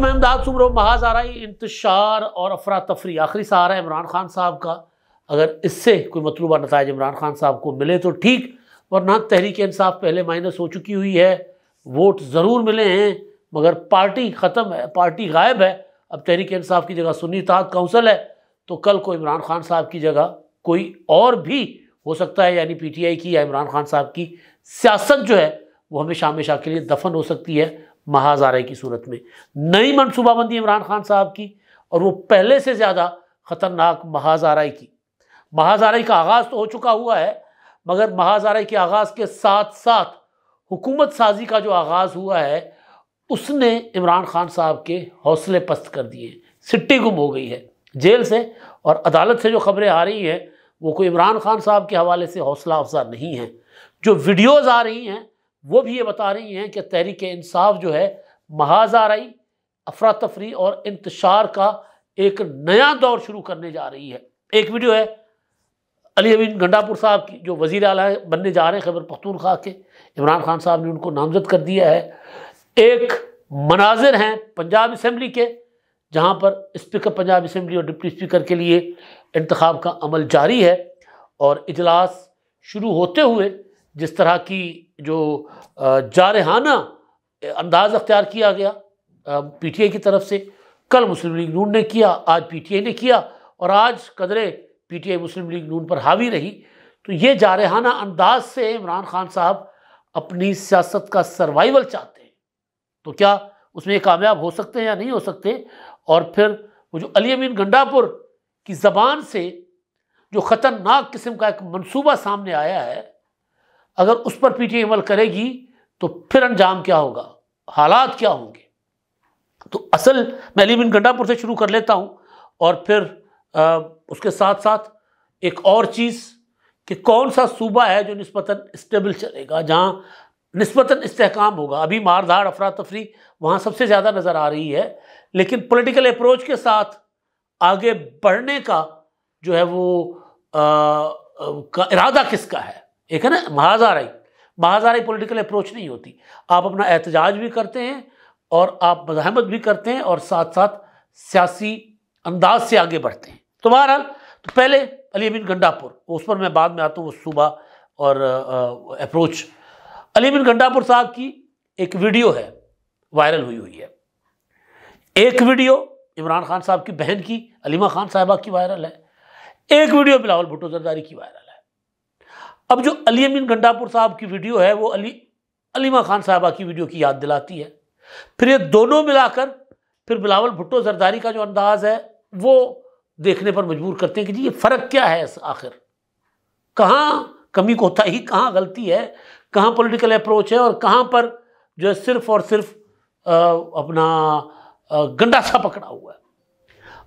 वालेकुम अहमदाद सुबह है इंतशार और अफरा तफरी आखिरी सहारा इमरान खान साहब का अगर इससे कोई मतलूबा नतज इमरान खान साहब को मिले तो ठीक वरना तहरीक इंसाफ पहले माइनस हो चुकी हुई है वोट ज़रूर मिले हैं मगर पार्टी ख़त्म है पार्टी गायब है अब तहरीक इंसाफ की जगह सुन्नी तहत काउंसिल है तो कल को इमरान खान साहब की जगह कोई और भी हो सकता है यानी आई की या इमरान खान साहब की सियासत जो है वो हमेशा हमेशा के लिए दफन हो सकती है महाजारे की सूरत में नई मनसूबाबंदी इमरान खान साहब की और वो पहले से ज़्यादा ख़तरनाक महाजारे की महाजाराई का आगाज़ तो हो चुका हुआ है मगर महाजारे के आगाज़ के साथ साथ हुकूमत साजी का जो आगाज़ हुआ है उसने इमरान खान साहब के हौसले पस्त कर दिए सिट्टी गुम हो गई है जेल से और अदालत से जो खबरें आ रही हैं वो कोई इमरान खान साहब के हवाले से हौसला अफजा नहीं है जो वीडियोज़ आ रही हैं वो भी ये बता रही हैं कि तहरीक इंसाफ जो है महाजाराई अफरा तफरी और इंतशार का एक नया दौर शुरू करने जा रही है एक वीडियो है अली अमीन गंडापुर साहब की जो वजीर अला बनने जा रहे हैं खैबर पख्तूनख्वा के इमरान खान साहब ने उनको नामजद कर दिया है एक मनाजिर हैं पंजाब इसम्बली के जहाँ पर स्पीकर पंजाब इसम्बली और डिप्टी स्पीकर के लिए इंतखब का अमल जारी है और इजलास शुरू होते हुए जिस तरह की जो जारहाना अंदाज अख्तियार किया गया पी टी आई की तरफ से कल मुस्लिम लीग नून ने किया आज पी टी आई ने किया और आज कदरे P T I Muslim League Noon पर हावी रही तो ये जारहाना अंदाज से इमरान खान साहब अपनी सियासत का सर्वाइवल चाहते हैं तो क्या उसमें कामयाब हो सकते हैं या नहीं हो सकते और फिर वो जो अली अमीन गंडापुर की ज़बान से जो ख़तरनाक किस्म का एक मनसूबा सामने आया है अगर उस पर पीटीए अमल करेगी तो फिर अंजाम क्या होगा हालात क्या होंगे तो असल मैं बिन गंडापुर से शुरू कर लेता हूँ और फिर आ, उसके साथ साथ एक और चीज़ कि कौन सा सूबा है जो नस्बता स्टेबल चलेगा जहाँ नस्बता इसकाम होगा अभी मारधाड़ अफरा तफरी वहाँ सबसे ज़्यादा नज़र आ रही है लेकिन पोलिटिकल अप्रोच के साथ आगे बढ़ने का जो है वो आ, का इरादा किसका है एक है ना महाजाराई महाजाराई पॉलिटिकल अप्रोच नहीं होती आप अपना एहतजाज भी करते हैं और आप मजामत भी करते हैं और साथ साथ सियासी अंदाज से आगे बढ़ते हैं तो बहरहाल तो पहले अली अमीन गंडापुर उस पर मैं बाद में आता हूँ वो सूबा और अप्रोच अली अमीन गंडापुर साहब की एक वीडियो है वायरल हुई हुई है एक वीडियो इमरान खान साहब की बहन की अलीमा खान साहबा की वायरल है एक वीडियो बिलावल भुट्टो जरदारी की वायरल अब जो अली अमीन गंडापुर साहब की वीडियो है वो अली अलीमा खान साहबा की वीडियो की याद दिलाती है फिर ये दोनों मिलाकर फिर बिलावल भुट्टो जरदारी का जो अंदाज है वो देखने पर मजबूर करते हैं कि जी ये फ़र्क क्या है आखिर कहाँ कमी कोता ही कहाँ गलती है कहाँ पॉलिटिकल अप्रोच है और कहाँ पर जो है सिर्फ और सिर्फ आ, अपना आ, गंडा सा पकड़ा हुआ है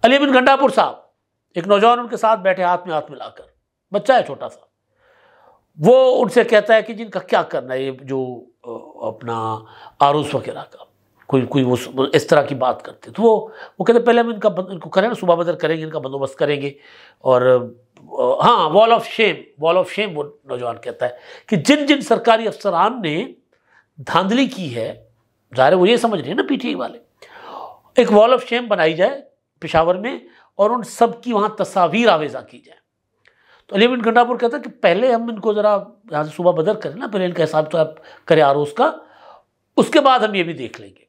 अली बिन गंडापुर साहब एक नौजवान उनके साथ बैठे हाथ में हाथ मिलाकर बच्चा है छोटा सा वो उनसे कहता है कि जिनका क्या करना है ये जो अपना आरूस वगैरह का कोई कोई वो इस तरह की बात करते तो वो वो कहते पहले हम इनका इनको करें ना सुबह बदर करेंगे इनका बंदोबस्त करेंगे और हाँ wall of shame wall of shame वो नौजवान कहता है कि जिन जिन सरकारी अफसरान ने धांधली की है ज़ाहिर वो ये समझ रहे हैं ना पीटीए वाले एक वॉल ऑफ शेम बनाई जाए पिशावर में और उन सब की वहाँ तस्वीर आवेजा की जाए तो अली बिन घंटापुर कहते हैं कि पहले हम इनको ज़रा यहाँ से सुबह बदर करें ना पहले इनका हिसाब तो आप करें आरोस का उसके बाद हम ये भी देख लेंगे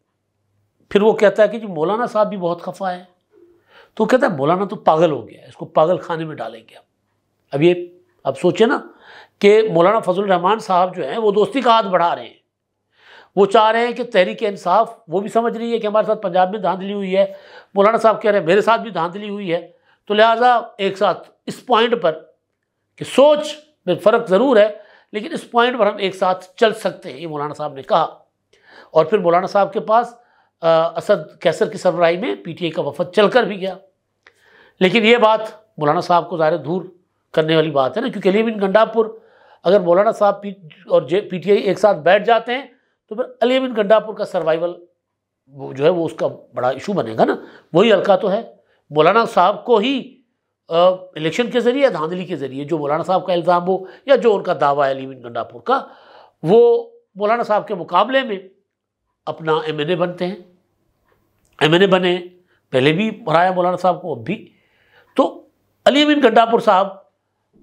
फिर वो कहता है कि जी मौलाना साहब भी बहुत खफा है तो कहता है मौलाना तो पागल हो गया इसको पागल खाने में डालेंगे अब अब ये अब सोचे ना कि मौलाना फजल रहमान साहब जो हैं वो दोस्ती का हाथ बढ़ा रहे हैं वो चाह रहे हैं कि तहरीक इंसाफ वो भी समझ रही है कि हमारे साथ पंजाब में धांधली हुई है मौलाना साहब कह रहे हैं मेरे साथ भी धांधली हुई है तो लिहाजा एक साथ इस पॉइंट पर कि सोच में फ़र्क ज़रूर है लेकिन इस पॉइंट पर हम एक साथ चल सकते हैं ये मौलाना साहब ने कहा और फिर मौलाना साहब के पास आ, असद कैसर की सरबराई में पीटीए का वफद चल कर भी गया लेकिन ये बात मौलाना साहब को ज़ाहिर दूर करने वाली बात है ना क्योंकि अलीबिन गंडापुर अगर मौलाना साहब और जे पी टी आई एक साथ बैठ जाते हैं तो फिर अलीबिन गंडापुर का सर्वाइवल जो है वो उसका बड़ा इशू बनेगा ना वही हल्का तो है मौलाना साहब को ही इलेक्शन के ज़रिए या धांधली के ज़रिए जो मौलाना साहब का इल्ज़ाम हो या जो उनका दावा है अलीमिन गंडापुर का वो मौलाना साहब के मुकाबले में अपना एम एन ए बनते हैं एम एन ए बने पहले भी पढ़ाया मौलाना साहब को अब भी तो अली अमीन गंडापुर साहब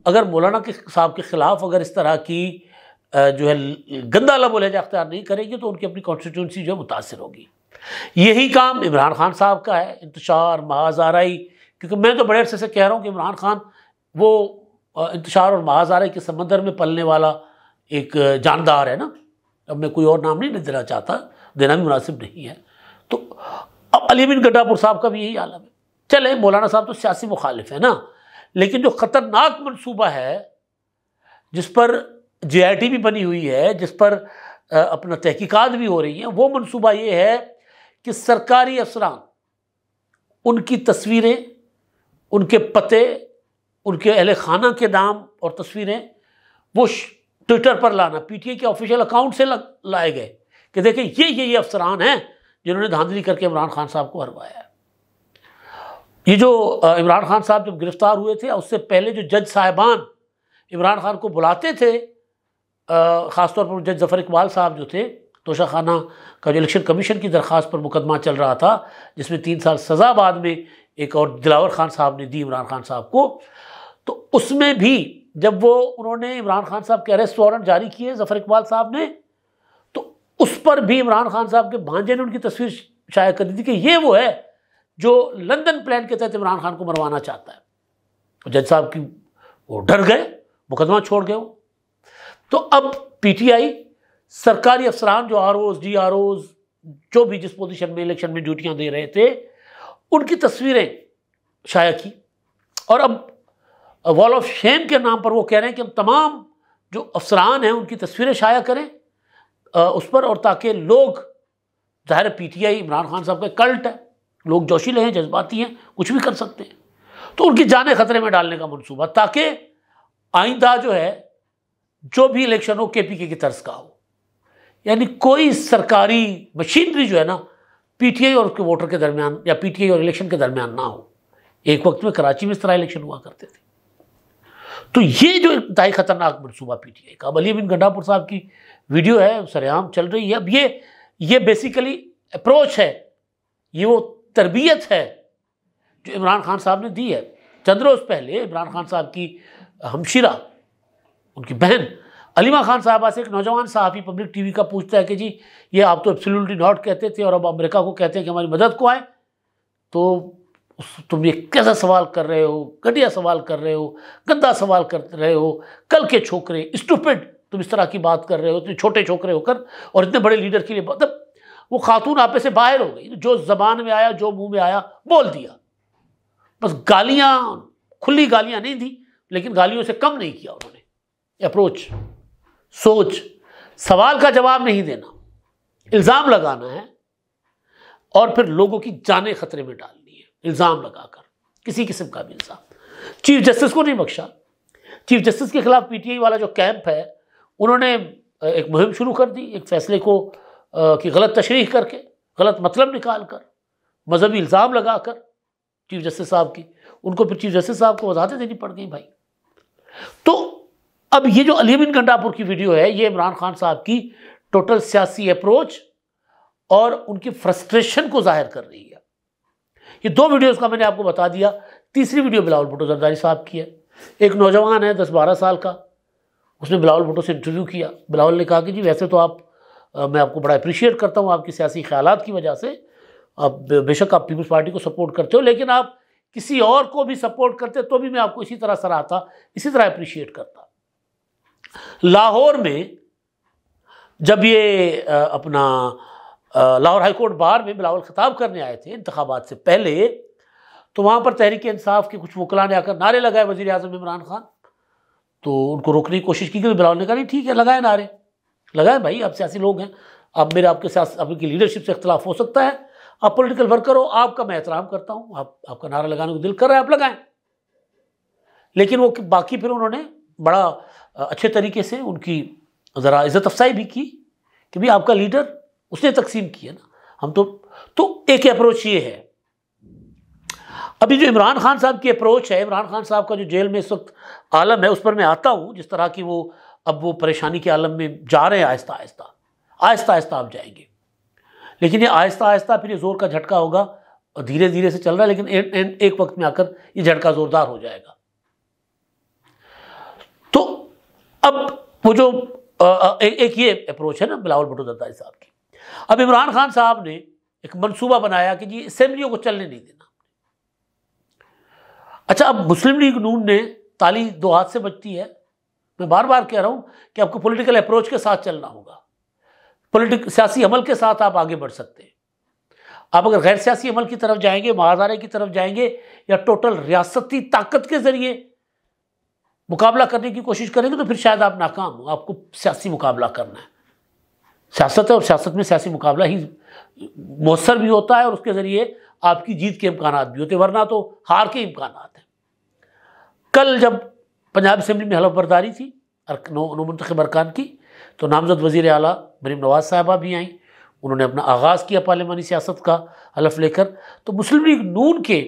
अगर मौलाना के साहब के ख़िलाफ़ अगर इस तरह की जो है गंदा लबो लहजा अख्तियार नहीं करेगी तो उनकी अपनी कॉन्स्टिट्यूंसी जो है मुतासर होगी यही काम इमरान खान साहब का है इंतशार महाजाराई क्योंकि मैं तो बड़े अरसे से कह रहा हूँ कि इमरान खान वो इंतशार और महाजारे के समंदर में पलने वाला एक जानदार है ना अब मैं कोई और नाम नहीं देना चाहता देना भी मुनासिब नहीं है तो अब अली बिन गड्ढापुर साहब का भी यही आलम है चले मौलाना साहब तो सियासी मुखालिफ है ना लेकिन जो ख़तरनाक मनसूबा है जिस पर जे भी बनी हुई है जिस पर अपना तहकीकात भी हो रही है वो मनसूबा ये है कि सरकारी अफसरान उनकी तस्वीरें उनके पते उनके अहल खाना के नाम और तस्वीरें वो ट्विटर पर लाना पीटीए के ऑफिशियल अकाउंट से लाए गए कि देखें ये ये ये अफसरान हैं जिन्होंने धांधली करके इमरान खान साहब को हरवाया ये जो इमरान खान साहब जब गिरफ्तार हुए थे उससे पहले जो जज साहिबान इमरान खान को बुलाते थे ख़ासतौर पर जज जफ़र इकबाल साहब जो थे तोशा खाना का जो इलेक्शन कमीशन की दरख्वास्त पर मुकदमा चल रहा था जिसमें तीन साल सज़ा बाद में एक और दिलावर खान साहब ने दी इमरान खान साहब को तो उसमें भी जब वो उन्होंने इमरान खान साहब के अरेस्ट वारंट जारी किए जफर इकबाल साहब ने तो उस पर भी इमरान खान साहब के भांजे ने उनकी तस्वीर शाया कर दी थी कि ये वो है जो लंदन प्लान के तहत इमरान खान को मरवाना चाहता है जज साहब की वो डर गए मुकदमा छोड़ गए वो तो अब पीटीआई सरकारी अफसरान जो आर ओज डी आर ओज जो भी जिस पोजीशन में इलेक्शन में ड्यूटियां दे रहे थे उनकी तस्वीरें शाया की और अब वॉल ऑफ शेम के नाम पर वो कह रहे हैं कि हम तमाम जो अफसरान हैं उनकी तस्वीरें शाया करें उस पर और ताकि लोग ज़ाहिर P T I Imran Khan साहब का कल्ट है लोग जोशीले हैं जज्बाती हैं कुछ भी कर सकते हैं तो उनकी जान ख़तरे में डालने का मनसूबा ताकि आइंदा जो है जो भी इलेक्शन हो के पी के की तर्ज का हो यानी कोई सरकारी मशीनरी जो है ना पीटीआई और उसके वोटर के दरमियान या पीटीआई और इलेक्शन के दरमियान ना हो एक वक्त में कराची में इस तरह इलेक्शन हुआ करते थे तो ये जो दाई खतरनाक मनसूबा पीटीआई का अब अली बिन गंडापुर साहब की वीडियो है सरेआम चल रही है अब ये ये बेसिकली अप्रोच है ये वो तरबियत है जो इमरान खान साहब ने दी है चंद रोज़ पहले इमरान खान साहब की हमशिरा उनकी बहन अलीमा खान साहबा से एक नौजवान सहाफ़ी पब्लिक टीवी का पूछता है कि जी ये आप तो एब्सोल्युटली नॉट कहते थे और अब अमेरिका को कहते हैं कि हमारी मदद को आए तो तुम ये कैसा सवाल कर रहे हो घटिया सवाल कर रहे हो गंदा सवाल कर रहे हो कल के छोकरे स्टूपिड तुम इस तरह की बात कर रहे हो इतने छोटे छोकरे होकर और इतने बड़े लीडर के लिए मतलब वो खातून आपे से बाहर हो गई जो जबान में आया जो मुंह में आया बोल दिया बस गालियाँ खुली गालियाँ नहीं दी लेकिन गालियों से कम नहीं किया उन्होंने अप्रोच सोच सवाल का जवाब नहीं देना इल्ज़ाम लगाना है और फिर लोगों की जानें खतरे में डालनी है इल्ज़ाम लगाकर किसी किस्म का भी इल्ज़ाम चीफ जस्टिस को नहीं बख्शा चीफ जस्टिस के खिलाफ पीटीआई वाला जो कैंप है उन्होंने एक मुहिम शुरू कर दी एक फैसले को कि गलत तशरी करके गलत मतलब निकाल कर मजहबी इल्ज़ाम लगा कर चीफ जस्टिस साहब की उनको फिर चीफ जस्टिस साहब को वजाहतें देनी पड़ गई भाई तो अब ये जो अली बिन गंडापुर की वीडियो है ये इमरान खान साहब की टोटल सियासी अप्रोच और उनकी फ्रस्ट्रेशन को जाहिर कर रही है ये दो वीडियोस का मैंने आपको बता दिया तीसरी वीडियो बिलावल भुटो जरदारी साहब की है एक नौजवान है दस बारह साल का उसने बिलावल भुटो से इंटरव्यू किया बिलावल ने कहा कि जी वैसे तो आप मैं आपको बड़ा अप्रिशिएट करता हूँ आपकी सियासी ख्याल की वजह से आप बेशक आप पीपल्स पार्टी को सपोर्ट करते हो लेकिन आप किसी और को भी सपोर्ट करते तो भी मैं आपको इसी तरह सराहता इसी तरह अप्रिशिएट करता लाहौर में जब ये अपना लाहौर हाईकोर्ट बार में बिलावल खिताब करने आए थे इंतबात से पहले तो वहाँ पर तहरीक इंसाफ के कुछ वकला ने आकर नारे लगाए वजी अजम इमरान खान तो उनको रोकने की कोशिश की गई तो बिलावल ने कहा नहीं ठीक है लगाए नारे लगाए भाई आप सियासी लोग हैं आप मेरे आपके साथ आपकी लीडरशिप से इख्तलाफ हो सकता है आप पोलिटिकल वर्कर हो आपका मैं एहतराम करता हूँ आप आपका नारा लगाने को दिल कर रहा है आप लगाएं लेकिन वो बाकी फिर उन्होंने बड़ा अच्छे तरीके से उनकी ज़रा इज़्ज़त अफसाई भी की कि भाई आपका लीडर उसने तकसीम किया ना हम तो तो एक अप्रोच ये है अभी जो इमरान खान साहब की अप्रोच है इमरान खान साहब का जो जेल में इस वक्त आलम है उस पर मैं आता हूँ जिस तरह की वो अब वो परेशानी के आलम में जा रहे हैं आहिस्ता आहिस्ता आहिस्ता आहिस्ता आप जाएंगे लेकिन ये आहिस्ता आहिस्ता फिर ये ज़ोर का झटका होगा और धीरे धीरे से चल रहा है लेकिन एंड एंड एक वक्त में आकर ये झटका ज़ोरदार हो जाएगा तो अब वो जो आ, ए, एक ये अप्रोच है ना बिलावल भुटो दत्ताई साहब की अब इमरान खान साहब ने एक मंसूबा बनाया कि जी असम्बलियों को चलने नहीं देना अच्छा अब मुस्लिम लीग नून ने ताली दो हाथ से बचती है मैं बार बार कह रहा हूं कि आपको पॉलिटिकल अप्रोच के साथ चलना होगा पोलिटिक सियासी अमल के साथ आप आगे बढ़ सकते हैं आप अगर गैर सियासी अमल की तरफ जाएंगे महाजारे की तरफ जाएंगे या टोटल रियासती ताकत के जरिए मुकाबला करने की कोशिश करेंगे तो फिर शायद आप नाकाम हो आपको सियासी मुकाबला करना है सियासत है और सियासत में सियासी मुकाबला ही मौसर भी होता है और उसके ज़रिए आपकी जीत के इम्कान भी होते वरना तो हार के इम्कान हैं कल जब पंजाब असम्बली में हलफबरदारी थी नौमंतब अरकान की तो नामजद वज़ी अला मरीम नवाज़ साहबा भी आई उन्होंने अपना आगाज़ किया पार्लियामानी सियासत का हलफ लेकर तो मुस्लिम लीग नून के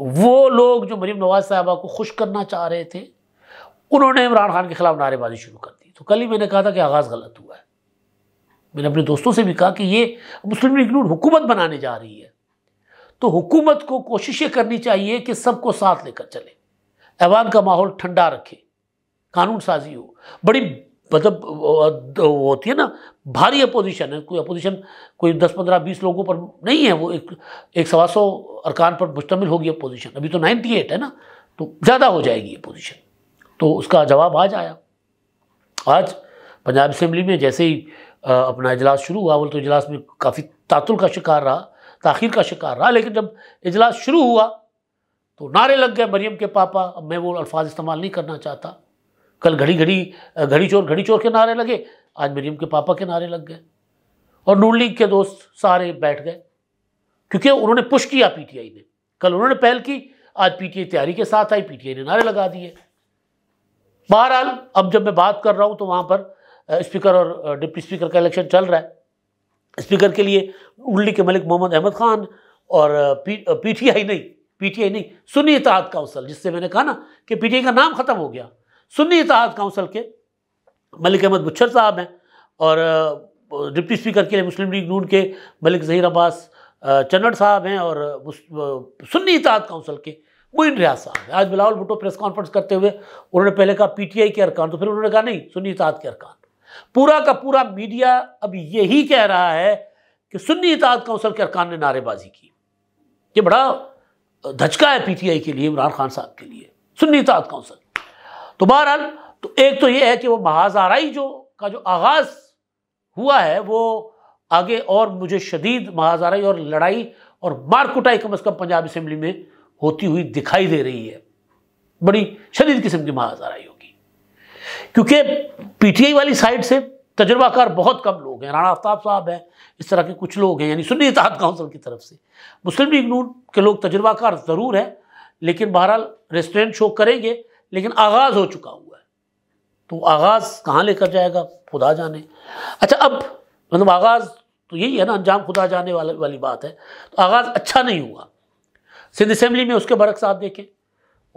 वो लोग जो मरीम नवाज साहबा को खुश करना चाह रहे थे उन्होंने इमरान खान के खिलाफ नारेबाजी शुरू कर दी तो कल ही मैंने कहा था कि आगाज़ गलत हुआ है मैंने अपने दोस्तों से भी कहा कि ये मुस्लिम लीग नून हुकूमत बनाने जा रही है तो हुकूमत को कोशिशें करनी चाहिए कि सबको साथ लेकर चले ऐवान का माहौल ठंडा रखे कानून साजी हो बड़ी मतलब वो होती है ना भारी अपोजिशन है कोई अपोजिशन कोई दस पंद्रह बीस लोगों पर नहीं है वो एक एक सवा सौ अरकान पर मुश्तमिल होगी अपोजिशन अभी तो नाइन्टी एट है ना तो ज़्यादा हो जाएगी अपोजिशन तो उसका जवाब आज आया आज पंजाब असम्बली में जैसे ही अपना इजलास शुरू हुआ बोल तो इजलास में काफ़ी तातुल का शिकार रहा ताखिर का शिकार रहा लेकिन जब इजलास शुरू हुआ तो नारे लग गए मरियम के पापा अब मैं वो अल्फाज इस्तेमाल नहीं करना चाहता कल घड़ी घड़ी घड़ी चोर घड़ी चोर के नारे लगे आज मरीम के पापा के नारे लग गए और नून लीग के दोस्त सारे बैठ गए क्योंकि उन्होंने पुश किया पीटीआई ने कल उन्होंने पहल की आज पीटीआई तैयारी के साथ आई पीटीआई ने नारे लगा दिए बहरहाल अब जब मैं बात कर रहा हूँ तो वहाँ पर स्पीकर और डिप्टी स्पीकर का इलेक्शन चल रहा है स्पीकर के लिए उल्ली के मलिक मोहम्मद अहमद खान और पी पीटीआई नहीं पीटीआई नहीं सुनी इतिहाद काउंसिल जिससे मैंने कहा ना कि पीटीआई का नाम ख़त्म हो गया सुन्नी इतिहाद काउंसिल के मलिक अहमद बुच्छर साहब हैं और डिप्टी स्पीकर के लिए मुस्लिम लीग नून के मलिक जहीर अब्बास चन्नड़ साहब हैं और सुन्नी इतिहाद काउंसिल के मोइन रियाज साहब हैं आज बिलावल भुट्टो प्रेस कॉन्फ्रेंस करते हुए उन्होंने पहले कहा पीटीआई के अरकान तो फिर उन्होंने कहा नहीं सुन्नी इतिहाद के अरकान पूरा का पूरा मीडिया अब यही कह रहा है कि सुन्नी इतिहाद काउंसिल के अरकान ने नारेबाजी की ये बड़ा धचका है पीटीआई के लिए इमरान खान साहब के लिए सुन्नी इतिहाद काउंसिल तो बहरहाल तो एक तो ये है कि वो महाजाराई जो का जो आगाज़ हुआ है वो आगे और मुझे शदीद महाजाराई और लड़ाई और मार कुटाई कम अज़ कम पंजाब असम्बली में होती हुई दिखाई दे रही है बड़ी शदीद किस्म की महाजाराई होगी क्योंकि पीटीआई वाली साइड से तजुर्बाकार बहुत कम लोग हैं राणा आफ्ताब साहब हैं इस तरह के कुछ लोग हैं यानी सुन्नी इतिहाद काउंसिल की तरफ से मुस्लिम लीग नून के लोग तजुर्बाकार ज़रूर हैं लेकिन बहरहाल रेस्टोरेंट शो करेंगे लेकिन आगाज़ हो चुका हुआ है तो आगाज़ कहाँ लेकर जाएगा खुदा जाने अच्छा अब मतलब आगाज़ तो यही है ना अंजाम खुदा जाने वाले वाली बात है तो आगाज़ अच्छा नहीं हुआ सिंध असम्बली में उसके बरक साथ देखें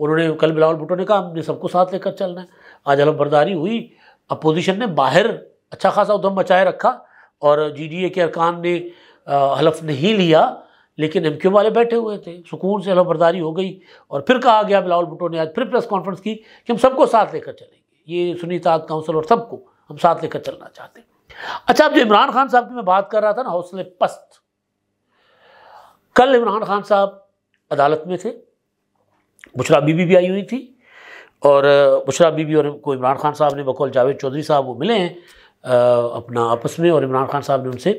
उन्होंने कल बिलावल भुटो ने कहा हमने सबको साथ लेकर चलना है आज अलम बर्दारी हुई अपोजिशन ने बाहर अच्छा खासा उधम मचाए रखा और जी डी ए के अरकान ने हलफ नहीं लिया लेकिन एम क्यू वाले बैठे हुए थे सुकून से हलोबरदारी हो गई और फिर कहा गया बिलावल भुट्टो ने आज फिर प्रेस कॉन्फ्रेंस की कि हम सबको साथ लेकर चलेंगे ये सुनीता काउंसिल और सबको हम साथ लेकर चलना चाहते हैं अच्छा अब जो इमरान खान साहब की मैं बात कर रहा था ना हौसले पस्त कल इमरान खान साहब अदालत में थे बुशरा बीबी भी आई हुई थी और बुशरा बीबी और को इमरान खान साहब ने बकौल जावेद चौधरी साहब वो मिले हैं अपना आपस में और इमरान खान साहब ने उनसे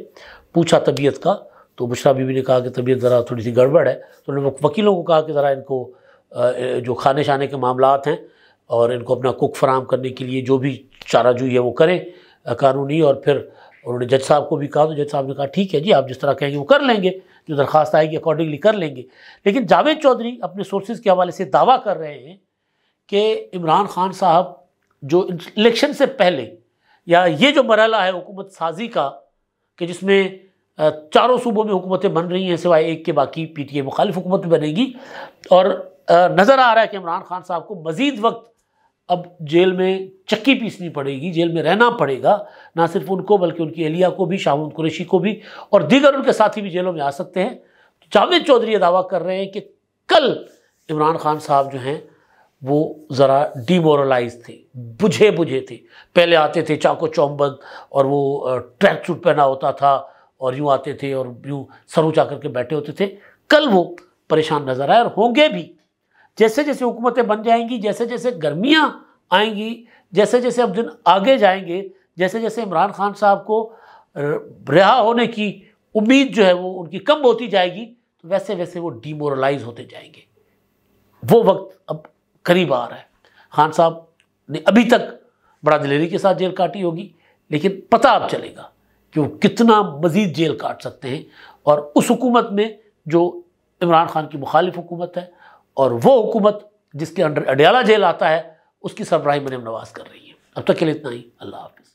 पूछा तबीयत का तो बुशरा बीबी ने कहा कि तबीयत ज़रा थोड़ी सी गड़बड़ है तो उन्होंने वकीलों को कहा कि ज़रा इनको जो खाने शाने के मामला हैं और इनको अपना कुक फराम करने के लिए जो भी चाराजोई है वो करें कानूनी और फिर उन्होंने जज साहब को भी कहा तो जज साहब ने कहा ठीक है जी आप जिस तरह कहेंगे वो कर लेंगे जो दरख्वास्त आएगी अकॉर्डिंगली कर लेंगे लेकिन जावेद चौधरी अपने सोर्सेज के हवाले से दावा कर रहे हैं कि इमरान खान साहब जो इलेक्शन से पहले या ये जो मरला है हुकूमत साजी का कि जिसमें चारों सूबों में हुकूमतें बन रही हैं सिवाय एक के बाकी पी टी ए मुखालिफ हुकूमत भी बनेगी और नज़र आ रहा है कि इमरान खान साहब को मज़ीद वक्त अब जेल में चक्की पीसनी पड़ेगी जेल में रहना पड़ेगा ना सिर्फ उनको बल्कि उनकी एहलिया को भी शाहमुद कुरेशी को भी और दीगर उनके साथी भी जेलों में आ सकते हैं तो जावेद चौधरी ये दावा कर रहे हैं कि कल इमरान खान साहब जो हैं वो ज़रा डीमोरलाइज थे बुझे बुझे थे पहले आते थे चाको चौंबंद और वो ट्रैक सूट पहना होता था और यूँ आते थे और यूँ सर उचा करके बैठे होते थे कल वो परेशान नज़र आए और होंगे भी जैसे जैसे हुकूमतें बन जाएंगी जैसे जैसे गर्मियाँ आएंगी जैसे जैसे अब दिन आगे जाएंगे जैसे जैसे इमरान खान साहब को रिहा होने की उम्मीद जो है वो उनकी कम होती जाएगी तो वैसे वैसे वो डीमोरलाइज होते जाएंगे वो वक्त अब करीब आ रहा है खान साहब ने अभी तक बड़ा दिलेरी के साथ जेल काटी होगी लेकिन पता अब चलेगा कि वो कितना मज़ीद जेल काट सकते हैं और उस हुकूमत में जो इमरान खान की मुखालिफ हुकूमत है और वो हुकूमत जिसके अंडर अडयाला जेल आता है उसकी सरबराही मरियम नवाज़ कर रही है अब तक के लिए इतना ही अल्लाह हाफि